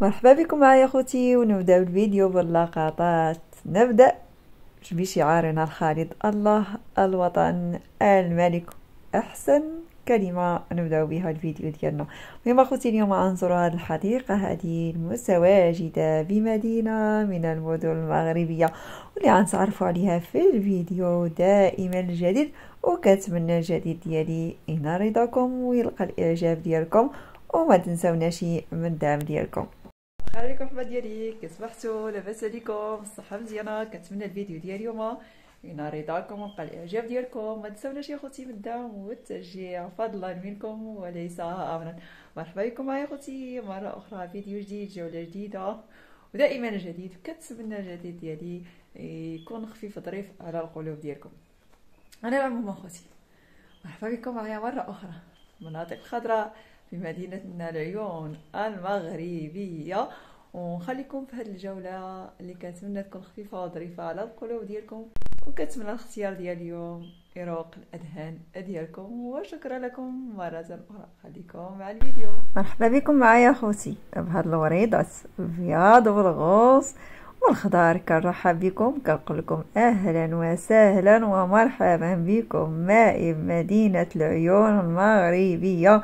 مرحبا بكم معايا اخوتي ونبدا الفيديو باللقطات نبدا بشعارنا الخالد الله الوطن الملك احسن كلمه نبداو بها الفيديو ديالنا المهم اخوتي اليوم غنزورو هذه الحديقه هذه المتواجده بمدينه من المدن المغربيه واللي غنتعرفوا عليها في الفيديو دائما الجديد وكنتمنى الجديد ديالي ينال رضاكم ويلقى الاعجاب ديالكم وما تنساوناش من الدعم ديالكم عليكم حبا ديالي كتصبحتوا لاباس عليكم الصحه مزيانه كنتمنى الفيديو ديال اليوم ينال رضاكم ونلقى الاعجاب ديالكم ما تنساوناش يا خوتي بالدعم والتشجيع فضلا منكم وليس امرا مرحبا بكم معايا خوتي مره اخرى فيديو جديد جوله جديده ودائما جديد كنتمنى الجديد ديالي يكون خفيف ظريف على القلوب ديالكم انا العموم خوتي مرحبا بكم معايا مره اخرى مناطق خضراء في مدينتنا العيون المغربيه ونخليكم في هذه الجوله اللي كنتمنى تكون خفيفه وظريفه على القلوب ديالكم وكنتمنى الاختيار ديال اليوم يروق الاذهان ديالكم وشكرا لكم مره اخرى خليكم مع الفيديو مرحبا بكم معايا اخوتي بهاد الوريضات الابيض والغوص والخضار كنرحب بكم كنقول لكم اهلا وسهلا ومرحبا بكم مائم مدينه العيون المغربيه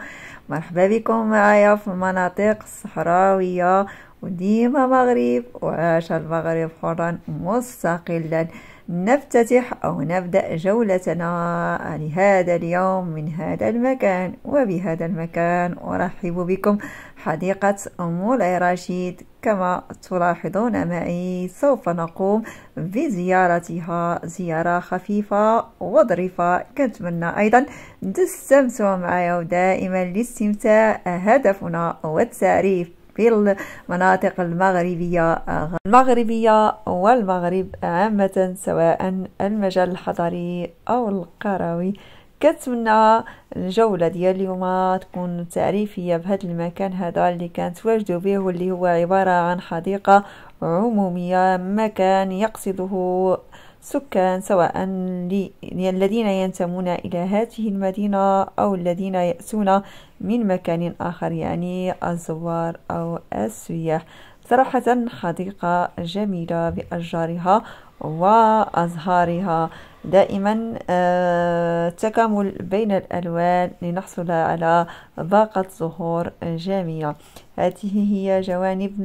مرحبا بكم معايا في المناطق الصحراويه وديما مغرب وعاش المغرب حرا مستقلا نفتتح أو نبدأ جولتنا لهذا اليوم من هذا المكان وبهذا المكان أرحب بكم حديقة مولاي رشيد كما تلاحظون معي سوف نقوم بزيارتها زيارة خفيفة وظريفة كنتمنى أيضا تستمتعوا معي ودائما الاستمتاع هدفنا والتعريف في المناطق المغربية المغربية والمغرب عامة سواء المجال الحضري أو القروي كنتمنى الجولة ديال اليوم تكون تعريفية بهذا المكان هذا اللي واجدوا به واللي هو عبارة عن حديقة عمومية مكان يقصده سكان سواء الذين ينتمون إلى هذه المدينة أو الذين يأتون من مكان آخر يعني الزوار أو السياح صراحة حديقة جميلة بأشجارها وأزهارها دائما التكامل آه، بين الألوان لنحصل على باقة زهور جميلة هذه هي جوانب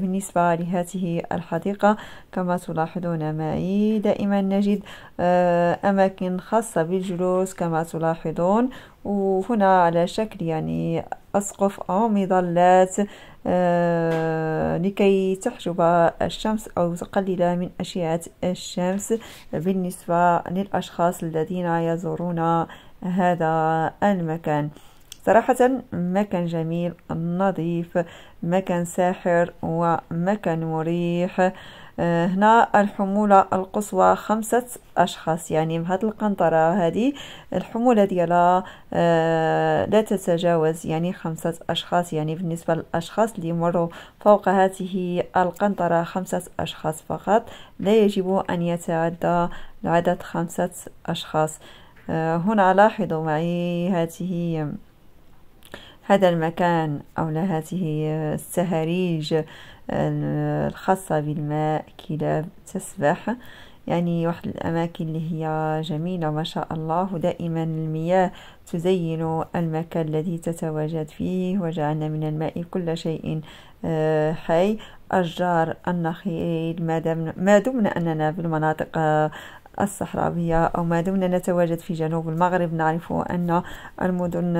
بالنسبة لهذه الحديقة كما تلاحظون معي دائما نجد آه، أماكن خاصة بالجلوس كما تلاحظون وهنا على شكل يعني أسقف أو مظلات آه، لكي تحجب الشمس أو تقلل من أشعة الشمس بالنسبة للأشخاص الذين يزورون هذا المكان صراحة مكان جميل نظيف مكان ساحر ومكان مريح هنا الحمولة القصوى خمسة أشخاص يعني هاد القنطرة هذه الحمولة ديالها آه، لا تتجاوز يعني خمسة أشخاص يعني بالنسبة للأشخاص اللي مروا فوق هذه القنطرة خمسة أشخاص فقط لا يجب أن يتعدى العدد خمسة أشخاص آه، هنا لاحظوا معي هذه هذا المكان أو هذه السهاريج الخاصة بالماء كلاب تسبح يعني واحد الأماكن اللي هي جميلة ما شاء الله دائما المياه تزين المكان الذي تتواجد فيه وجعلنا من الماء كل شيء آه، حي أشجار النخيل ما دمنا أننا في المناطق آه، الصحراوية أو ما دمنا نتواجد في جنوب المغرب نعرف أن المدن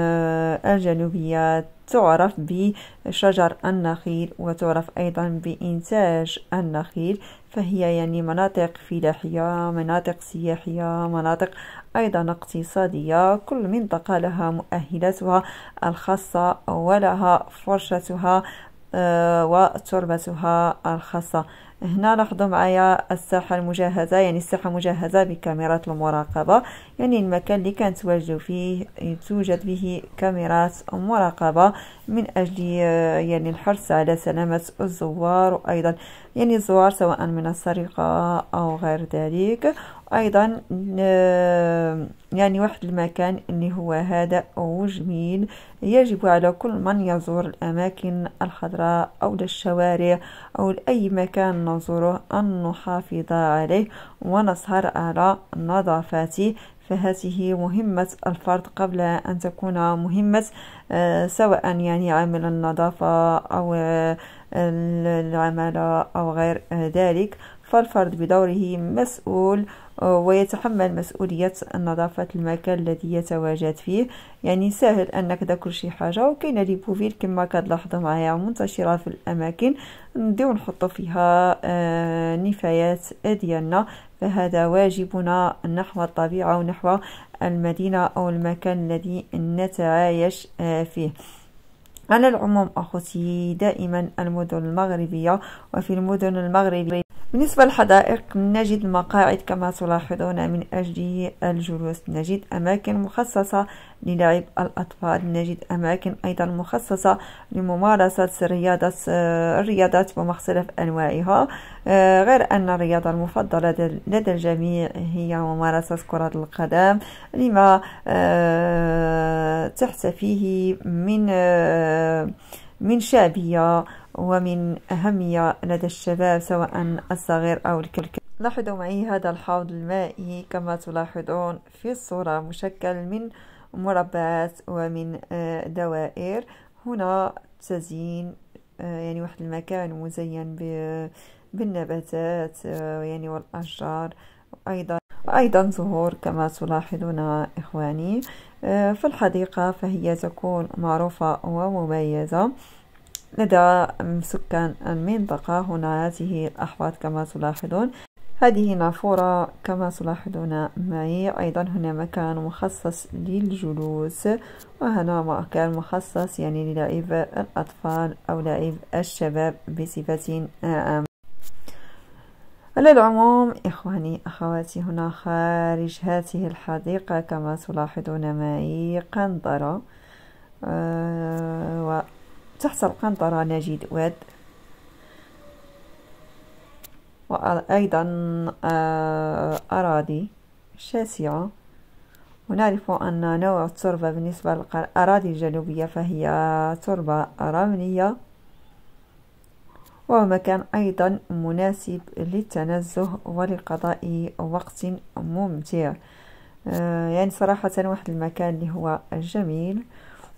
الجنوبية تعرف بشجر النخيل وتعرف أيضا بإنتاج النخيل فهي يعني مناطق فلاحية مناطق سياحية مناطق أيضا اقتصادية كل منطقة لها مؤهلاتها الخاصة ولها فرشتها آه، وتربتها الخاصة هنا لاحظوا معايا الساحة المجهزة يعني الساحة مجهزة بكاميرات المراقبة يعني المكان اللي كانت واجدوا فيه توجد به كاميرات مراقبة من أجل آه، يعني الحرص على سلامة الزوار وأيضا يعني الزوار سواء من السرقة أو غير ذلك أيضا آه، يعني واحد المكان اللي هو هادئ وجميل يجب على كل من يزور الأماكن الخضراء أو الشوارع أو أي مكان نزوره أن نحافظ عليه ونسهر على نظافته فهذه مهمة الفرد قبل أن تكون مهمة آه، سواء يعني عمل النظافة أو آه، العمالة أو غير ذلك فالفرد بدوره مسؤول آه، ويتحمل مسؤولية نظافة المكان الذي يتواجد فيه يعني سهل أنك داكل شي حاجة وكاين ليبوفيل كما كتلاحظوا معايا منتشرة في الأماكن نديو نحطو فيها آه، النفايات ديالنا فهذا واجبنا نحو الطبيعة ونحو المدينة أو المكان الذي نتعايش آه، فيه على العموم أخوتي دائما المدن المغربية وفي المدن المغربية بالنسبة للحدائق نجد مقاعد كما تلاحظون من أجل الجلوس نجد أماكن مخصصة للعب الأطفال نجد أماكن أيضا مخصصة لممارسة رياضة الرياضات بمختلف أنواعها آه، غير أن الرياضة المفضلة لدى الجميع هي ممارسة كرة القدم لما آه، تحت فيه من آه، من شعبية ومن أهمية لدى الشباب سواء الصغير أو الكبير لاحظوا معي هذا الحوض المائي كما تلاحظون في الصورة مشكل من مربعات ومن آه، دوائر هنا تزيين آه، يعني واحد المكان مزين بالنباتات آه، يعني والأشجار أيضا أيضا زهور كما تلاحظون إخواني في الحديقة فهي تكون معروفة ومميزة لدى سكان المنطقة هنا هذه الأحواض كما تلاحظون هذه نافورة كما تلاحظون معي أيضا هنا مكان مخصص للجلوس وهنا مكان مخصص يعني للعب الأطفال أو لعب الشباب بصفة عامة على العموم إخواني أخواتي هنا خارج هذه الحديقة كما تلاحظون معي قنطرة آه تحت القنطرة نجد واد وأيضا آه، أراضي شاسعة ونعرف أن نوع التربة بالنسبة للأراضي الجنوبية فهي تربة رملية وهو مكان أيضا مناسب للتنزه ولقضاء وقت ممتع آه، يعني صراحة واحد المكان اللي هو جميل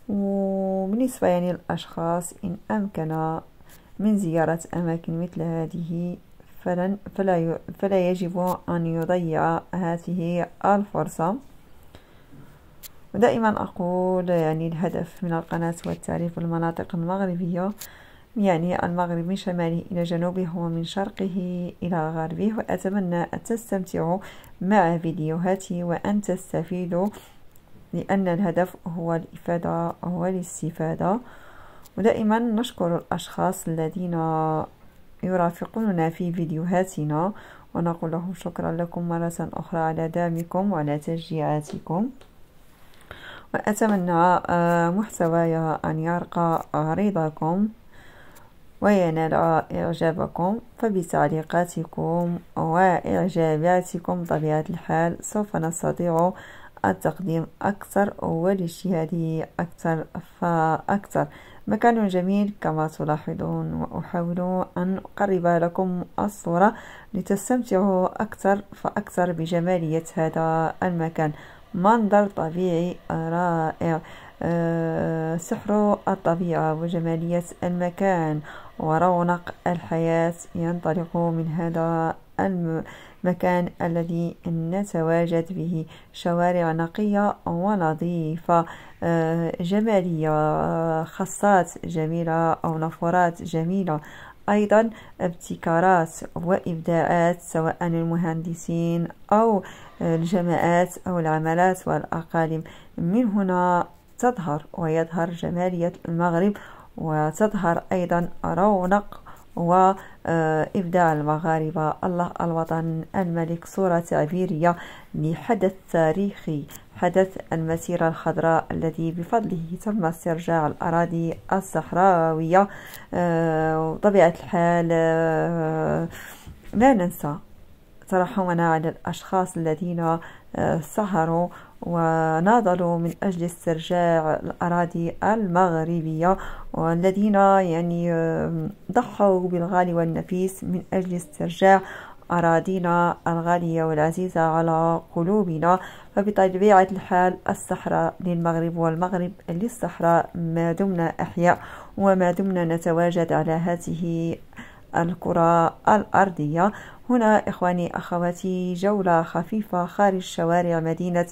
وبالنسبة يعني للأشخاص إن أمكن من زيارة أماكن مثل هذه فلن فلا, فلا يجب أن يضيع هذه الفرصة ودائما أقول يعني الهدف من القناة هو التعريف بالمناطق المغربية يعني المغرب من شماله إلى جنوبه ومن شرقه إلى غربه وأتمنى أن تستمتعوا مع فيديوهاتي وأن تستفيدوا لأن الهدف هو الإفادة هو الاستفادة ودائما نشكر الأشخاص الذين يرافقوننا في فيديوهاتنا ونقول لهم شكرا لكم مرة أخرى على دعمكم وعلى تشجيعاتكم وأتمنى آه، محتواي أن يرقى عريضكم وينال إعجابكم فبتعليقاتكم وإعجاباتكم بطبيعة الحال سوف نستطيع التقديم أكثر والاجتهاد أكثر فأكثر مكان جميل كما تلاحظون وأحاول أن أقرب لكم الصورة لتستمتعوا أكثر فأكثر بجمالية هذا المكان منظر طبيعي رائع أه سحر الطبيعة وجمالية المكان ورونق الحياة ينطلق من هذا المكان الذي نتواجد به شوارع نقية ونظيفة آه، جمالية خصات جميلة أو نافورات جميلة أيضا ابتكارات وإبداعات سواء المهندسين أو آه، الجماعات أو العملات والأقاليم من هنا تظهر ويظهر جمالية المغرب وتظهر أيضا رونق وإبداع آه، المغاربة الله الوطن الملك صورة تعبيرية لحدث تاريخي حدث المسيرة الخضراء الذي بفضله تم استرجاع الأراضي الصحراوية آه، وطبيعة الحال آه، لا ننسى ترحمنا على الأشخاص الذين سهروا وناضلوا من أجل استرجاع الأراضي المغربية والذين يعني ضحوا بالغالي والنفيس من أجل استرجاع أراضينا الغالية والعزيزة على قلوبنا فبطبيعة الحال الصحراء للمغرب والمغرب للصحراء ما دمنا أحياء وما دمنا نتواجد على هذه الكرة الأرضية هنا إخواني أخواتي جولة خفيفة خارج شوارع مدينة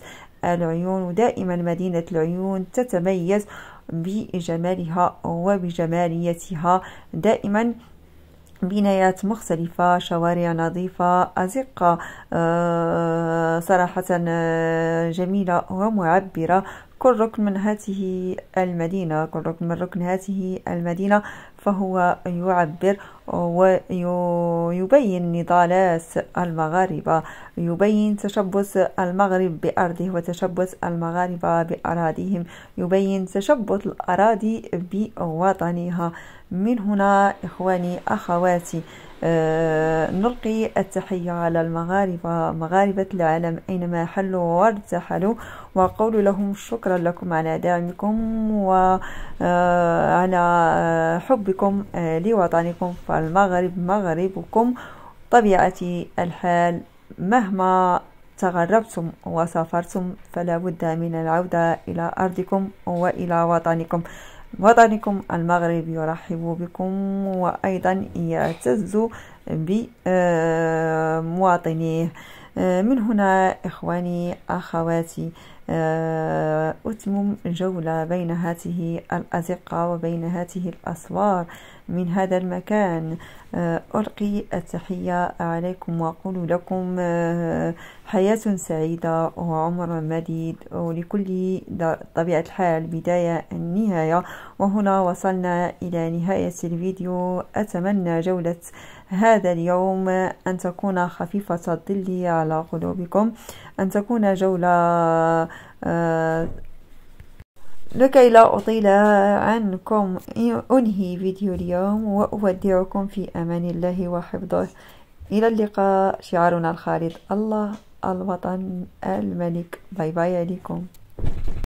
العيون ودائما مدينة العيون تتميز بجمالها وبجماليتها دائما بنايات مختلفة شوارع نظيفة أزقة آه، صراحة آه، جميلة ومعبرة كل ركن من هذه المدينة كل ركن من ركن هذه المدينة فهو يعبر ويبين نضالات المغاربة يبين تشبث المغرب بأرضه وتشبث المغاربة بأراضيهم يبين تشبث الأراضي بوطنها من هنا إخواني أخواتي أه نلقي التحية على المغاربة مغاربة العالم أينما حلوا وارتحلوا وقول لهم شكرا لكم على دعمكم وعلى آه، آه، حبكم آه، لوطنكم فالمغرب مغربكم طبيعة الحال مهما تغربتم وسافرتم فلا بد من العودة إلى أرضكم وإلى وطنكم وطنكم المغرب يرحب بكم وأيضا يعتز بمواطنيه آه، من هنا إخواني أخواتي آه، أتمم جولة بين هذه الأزقة وبين هذه الأسوار من هذا المكان آه، ألقي التحية عليكم وأقول لكم حياة سعيدة وعمر مديد ولكل طبيعة الحال بداية النهاية وهنا وصلنا إلى نهاية الفيديو أتمنى جولة هذا اليوم أن تكون خفيفة الظل على قلوبكم أن تكون جولة آه، لكي لا أطيل عنكم أنهي فيديو اليوم وأودعكم في أمان الله وحفظه إلى اللقاء شعارنا الخالد الله الوطن الملك باي باي عليكم